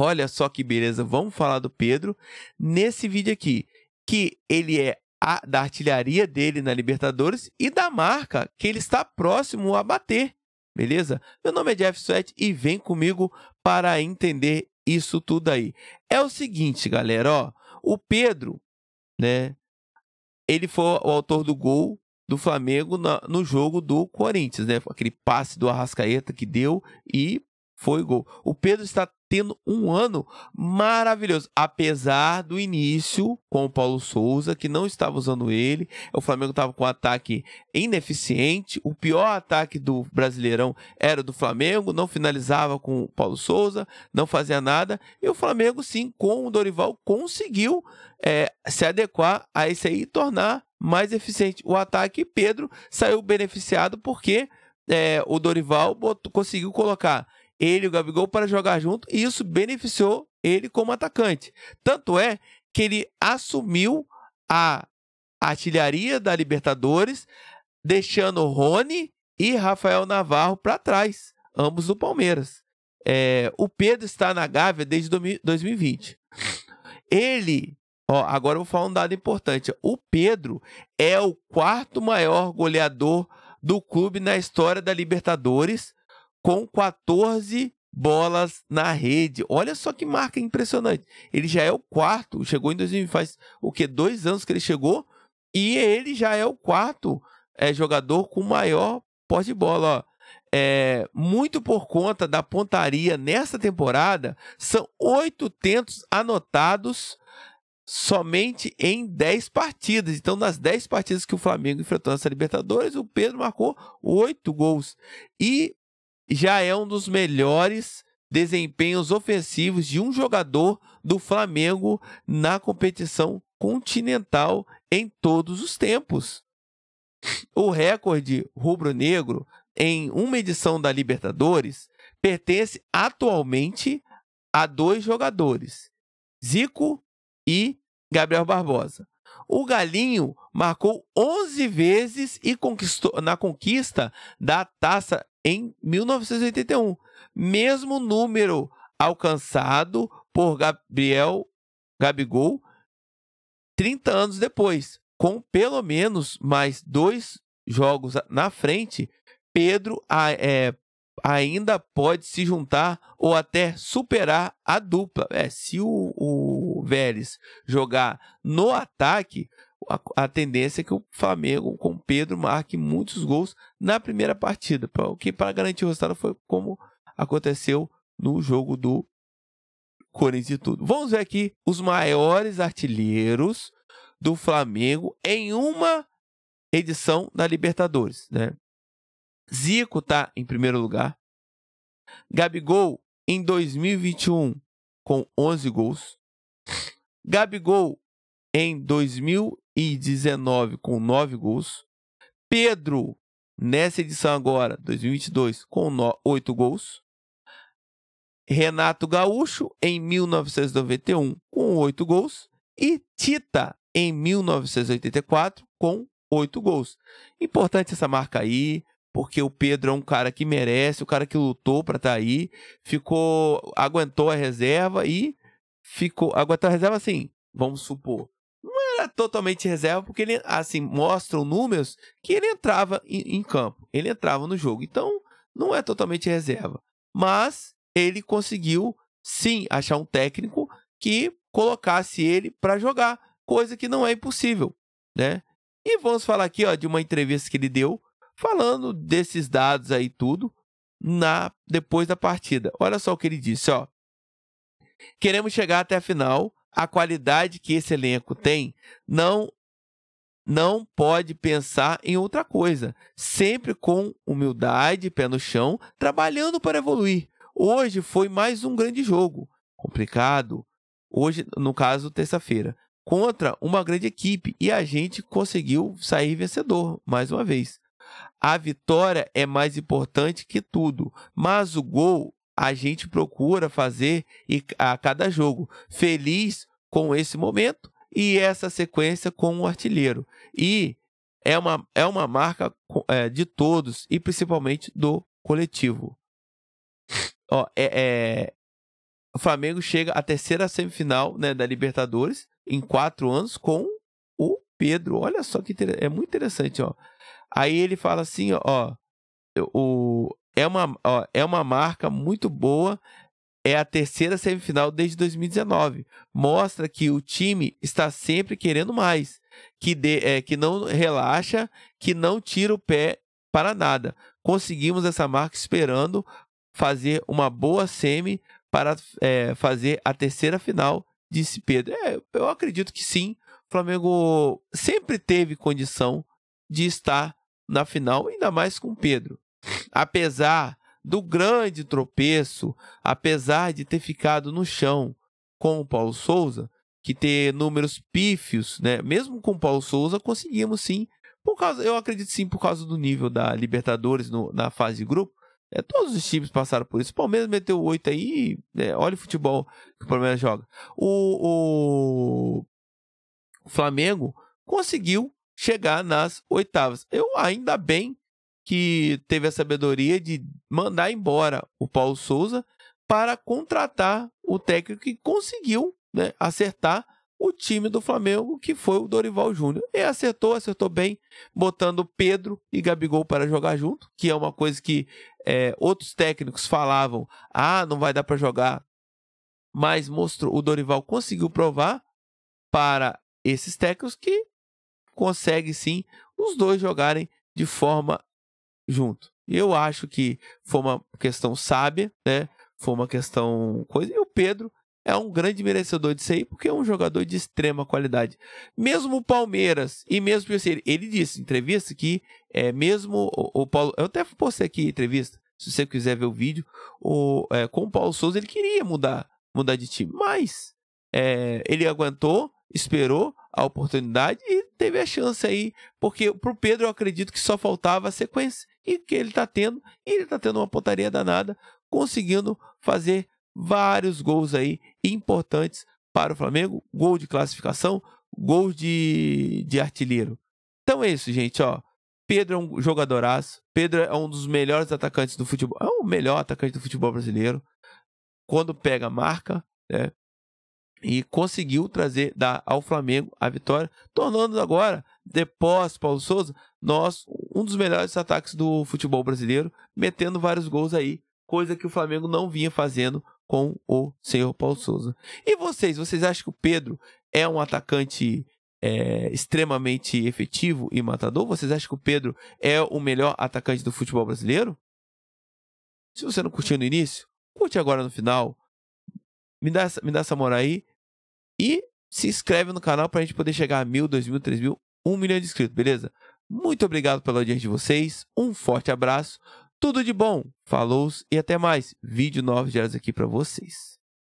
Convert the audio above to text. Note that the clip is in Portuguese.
Olha só que beleza, vamos falar do Pedro nesse vídeo aqui, que ele é a, da artilharia dele na Libertadores e da marca que ele está próximo a bater, beleza? Meu nome é Jeff Sweat e vem comigo para entender isso tudo aí. É o seguinte, galera, ó, o Pedro, né, ele foi o autor do gol do Flamengo na, no jogo do Corinthians, né? Aquele passe do Arrascaeta que deu e foi gol. O Pedro está tendo um ano maravilhoso. Apesar do início com o Paulo Souza, que não estava usando ele, o Flamengo estava com um ataque ineficiente. O pior ataque do Brasileirão era do Flamengo, não finalizava com o Paulo Souza, não fazia nada. E o Flamengo, sim, com o Dorival, conseguiu é, se adequar a isso aí e tornar mais eficiente o ataque. E Pedro saiu beneficiado porque. É, o Dorival botou, conseguiu colocar ele e o Gabigol para jogar junto, e isso beneficiou ele como atacante. Tanto é que ele assumiu a artilharia da Libertadores, deixando Rony e Rafael Navarro para trás, ambos do Palmeiras. É, o Pedro está na Gávea desde 2020. Ele, ó, agora eu vou falar um dado importante. O Pedro é o quarto maior goleador do clube na história da Libertadores, com 14 bolas na rede. Olha só que marca impressionante. Ele já é o quarto, chegou em 2000, faz o que? Dois anos que ele chegou e ele já é o quarto é, jogador com maior posse de bola. Ó. É, muito por conta da pontaria nessa temporada, são oito tentos anotados somente em 10 partidas. Então, nas 10 partidas que o Flamengo enfrentou nessa Libertadores, o Pedro marcou oito gols. E já é um dos melhores desempenhos ofensivos de um jogador do Flamengo na competição continental em todos os tempos. O recorde rubro-negro em uma edição da Libertadores pertence atualmente a dois jogadores, Zico e Gabriel Barbosa. O Galinho marcou 11 vezes e conquistou na conquista da taça em 1981, mesmo número alcançado por Gabriel Gabigol 30 anos depois, com pelo menos mais dois jogos na frente, Pedro é, ainda pode se juntar ou até superar a dupla. É, se o, o Vélez jogar no ataque, a, a, tendência é que o Flamengo, com o Pedro, marque muitos gols na primeira partida, pra, o que para garantir o resultado foi como aconteceu no jogo do Corinthians e tudo. Vamos ver aqui os maiores artilheiros do Flamengo em uma edição da Libertadores, né? Zico tá em primeiro lugar. Gabigol em 2021 com 11 gols. Gabigol em 2000 2019 com 9 gols. Pedro, nessa edição agora, 2022, com 8 gols. Renato Gaúcho, em 1991, com 8 gols. E Tita, em 1984, com 8 gols. Importante essa marca aí, porque o Pedro é um cara que merece, o cara que lutou para estar tá aí, ficou, aguentou a reserva e ficou, aguentou a reserva assim, vamos supor, era totalmente reserva, porque ele, assim, mostram números que ele entrava em, em campo, ele entrava no jogo. Então, não é totalmente reserva. Mas ele conseguiu, sim, achar um técnico que colocasse ele para jogar, coisa que não é impossível, né? E vamos falar aqui, ó, de uma entrevista que ele deu, falando desses dados aí tudo, na depois da partida. Olha só o que ele disse, ó. Queremos chegar até a final a qualidade que esse elenco tem não não pode pensar em outra coisa, sempre com humildade, pé no chão, trabalhando para evoluir. Hoje foi mais um grande jogo, complicado. Hoje, no caso, terça-feira, contra uma grande equipe e a gente conseguiu sair vencedor mais uma vez. A vitória é mais importante que tudo, mas o gol a gente procura fazer a cada jogo. Feliz com esse momento e essa sequência com o artilheiro. E é uma, é uma marca é, de todos e principalmente do coletivo. Ó, é, é, o Flamengo chega à terceira semifinal né, da Libertadores em quatro anos com o Pedro. Olha só que é muito interessante. Ó. Aí ele fala assim: ó, o, é, uma, ó, é uma marca muito boa. É a terceira semifinal desde 2019. Mostra que o time está sempre querendo mais, que, de, é, que não relaxa, que não tira o pé para nada. Conseguimos essa marca esperando fazer uma boa semi para é, fazer a terceira final, disse Pedro. É, eu acredito que sim. O Flamengo sempre teve condição de estar na final, ainda mais com Pedro. Apesar do grande tropeço, apesar de ter ficado no chão com o Paulo Souza, que ter números pífios, né? Mesmo com o Paulo Souza, conseguimos sim. Por causa, eu acredito sim, por causa do nível da Libertadores no, na fase de grupo. É, todos os times passaram por isso. O Palmeiras meteu oito aí. É, olha o futebol que o Palmeiras joga. O, o, o Flamengo conseguiu chegar nas oitavas. Eu ainda bem que teve a sabedoria de mandar embora o Paulo Souza para contratar o técnico que conseguiu né, acertar o time do Flamengo, que foi o Dorival Júnior. E acertou, acertou bem, botando Pedro e Gabigol para jogar junto, que é uma coisa que é, outros técnicos falavam: ah, não vai dar para jogar. Mas mostrou, o Dorival conseguiu provar para esses técnicos que consegue sim os dois jogarem de forma junto. Eu acho que foi uma questão sábia, né? Foi uma questão coisa. E o Pedro é um grande merecedor disso aí, porque é um jogador de extrema qualidade. Mesmo o Palmeiras, e mesmo assim, ele disse em entrevista que é mesmo o, o Paulo. Eu até postei aqui a entrevista, se você quiser ver o vídeo, o, é, com o Paulo Souza, ele queria mudar, mudar de time, mas é, ele aguentou, esperou a oportunidade e teve a chance aí, porque pro Pedro eu acredito que só faltava a sequência, e que ele tá tendo, e ele tá tendo uma pontaria danada, conseguindo fazer vários gols aí importantes para o Flamengo, gol de classificação, gol de, de artilheiro. Então é isso, gente, ó. Pedro é um jogadoraço, Pedro é um dos melhores atacantes do futebol, é o melhor atacante do futebol brasileiro. Quando pega, marca, né? e conseguiu trazer dar ao Flamengo a vitória, tornando agora, depois Paulo Souza, nós um dos melhores ataques do futebol brasileiro, metendo vários gols aí, coisa que o Flamengo não vinha fazendo com o senhor Paulo Souza. E vocês, vocês acham que o Pedro é um atacante é, extremamente efetivo e matador? Vocês acham que o Pedro é o melhor atacante do futebol brasileiro? Se você não curtiu no início, curte agora no final me dá essa, me dá essa moral aí. E se inscreve no canal pra gente poder chegar a mil, dois mil, três mil, um milhão de inscritos, beleza? Muito obrigado pela audiência de vocês. Um forte abraço. Tudo de bom. Falou e até mais. Vídeo novo diários aqui para vocês.